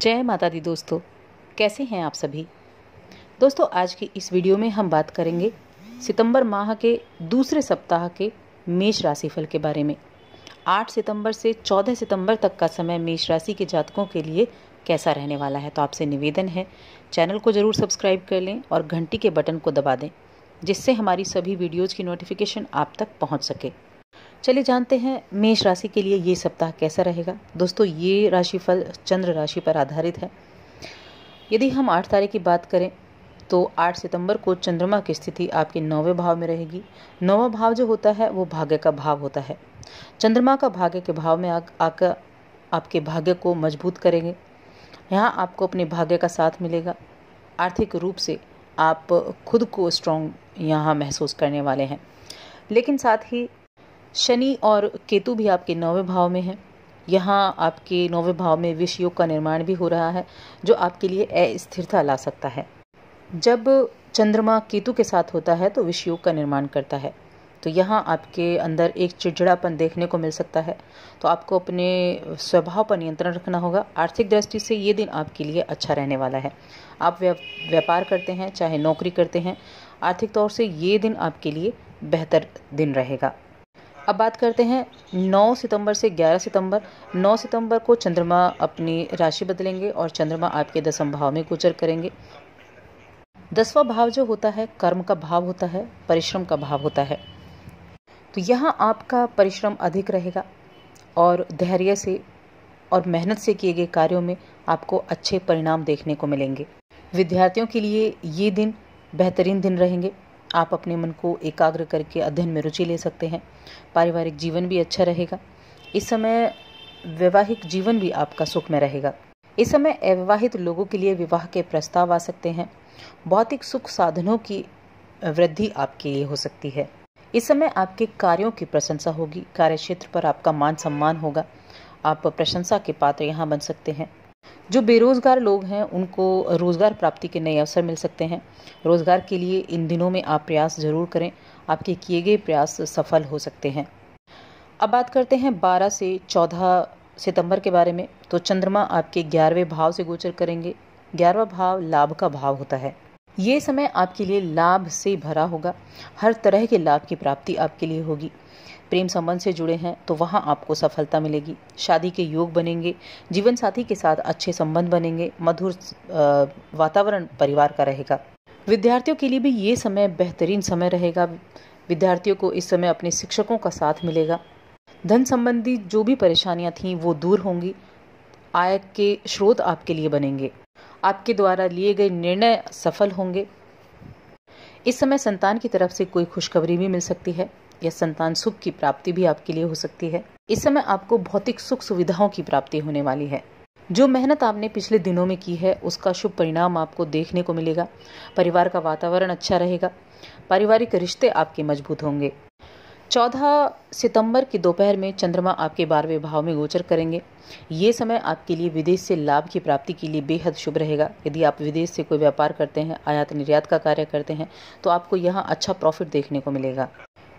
जय माता दी दोस्तों कैसे हैं आप सभी दोस्तों आज की इस वीडियो में हम बात करेंगे सितंबर माह के दूसरे सप्ताह के मेष राशिफल के बारे में 8 सितंबर से 14 सितंबर तक का समय मेष राशि के जातकों के लिए कैसा रहने वाला है तो आपसे निवेदन है चैनल को ज़रूर सब्सक्राइब कर लें और घंटी के बटन को दबा दें जिससे हमारी सभी वीडियोज़ की नोटिफिकेशन आप तक पहुँच सके चलिए जानते हैं मेष राशि के लिए ये सप्ताह कैसा रहेगा दोस्तों ये राशिफल चंद्र राशि पर आधारित है यदि हम आठ तारीख की बात करें तो 8 सितंबर को चंद्रमा की स्थिति आपके नौवें भाव में रहेगी नौवा भाव जो होता है वो भाग्य का भाव होता है चंद्रमा का भाग्य के भाव में आकर आपके भाग्य को मजबूत करेंगे यहाँ आपको अपने भाग्य का साथ मिलेगा आर्थिक रूप से आप खुद को स्ट्रॉन्ग यहाँ महसूस करने वाले हैं लेकिन साथ ही शनि और केतु भी आपके नौवे भाव में है यहाँ आपके नौवे भाव में विष योग का निर्माण भी हो रहा है जो आपके लिए अस्थिरता ला सकता है जब चंद्रमा केतु के साथ होता है तो विष योग का निर्माण करता है तो यहाँ आपके अंदर एक चिड़चिड़ापन देखने को मिल सकता है तो आपको अपने स्वभाव पर नियंत्रण रखना होगा आर्थिक दृष्टि से ये दिन आपके लिए अच्छा रहने वाला है आप व्यापार करते हैं चाहे नौकरी करते हैं आर्थिक तौर से ये दिन आपके लिए बेहतर दिन रहेगा अब बात करते हैं 9 सितंबर से 11 सितंबर 9 सितंबर को चंद्रमा अपनी राशि बदलेंगे और चंद्रमा आपके दसम भाव में गोचर करेंगे दसवा भाव जो होता है कर्म का भाव होता है परिश्रम का भाव होता है तो यहाँ आपका परिश्रम अधिक रहेगा और धैर्य से और मेहनत से किए गए कार्यों में आपको अच्छे परिणाम देखने को मिलेंगे विद्यार्थियों के लिए ये दिन बेहतरीन दिन रहेंगे आप अपने मन को एकाग्र करके अध्ययन में रुचि ले सकते हैं पारिवारिक जीवन भी अच्छा रहेगा इस समय वैवाहिक जीवन भी आपका सुख में रहेगा इस समय अविवाहित लोगों के लिए विवाह के प्रस्ताव आ सकते हैं भौतिक सुख साधनों की वृद्धि आपके लिए हो सकती है इस समय आपके कार्यों की प्रशंसा होगी कार्य क्षेत्र पर आपका मान सम्मान होगा आप प्रशंसा के पात्र यहाँ बन सकते हैं जो बेरोज़गार लोग हैं उनको रोज़गार प्राप्ति के नए अवसर मिल सकते हैं रोज़गार के लिए इन दिनों में आप प्रयास ज़रूर करें आपके किए गए प्रयास सफल हो सकते हैं अब बात करते हैं 12 से 14 सितंबर के बारे में तो चंद्रमा आपके ग्यारहवें भाव से गोचर करेंगे ग्यारहवा भाव लाभ का भाव होता है ये समय आपके लिए लाभ से भरा होगा हर तरह के लाभ की प्राप्ति आपके लिए होगी प्रेम संबंध से जुड़े हैं तो वहाँ आपको सफलता मिलेगी शादी के योग बनेंगे जीवन साथी के साथ अच्छे संबंध बनेंगे मधुर वातावरण परिवार का रहेगा विद्यार्थियों के लिए भी ये समय बेहतरीन समय रहेगा विद्यार्थियों को इस समय अपने शिक्षकों का साथ मिलेगा धन संबंधी जो भी परेशानियां थीं वो दूर होंगी आय के स्रोत आपके लिए बनेंगे आपके द्वारा लिए गए निर्णय सफल होंगे इस समय संतान की तरफ से कोई खुशखबरी भी मिल सकती है या संतान सुख की प्राप्ति भी आपके लिए हो सकती है इस समय आपको भौतिक सुख सुविधाओं की प्राप्ति होने वाली है जो मेहनत आपने पिछले दिनों में की है उसका शुभ परिणाम आपको देखने को मिलेगा परिवार का वातावरण अच्छा रहेगा पारिवारिक रिश्ते आपके मजबूत होंगे चौदह सितंबर की दोपहर में चंद्रमा आपके बारहवें भाव में गोचर करेंगे ये समय आपके लिए विदेश से लाभ की प्राप्ति के लिए बेहद शुभ रहेगा यदि आप विदेश से कोई व्यापार करते हैं आयात निर्यात का कार्य करते हैं तो आपको यहाँ अच्छा प्रॉफिट देखने को मिलेगा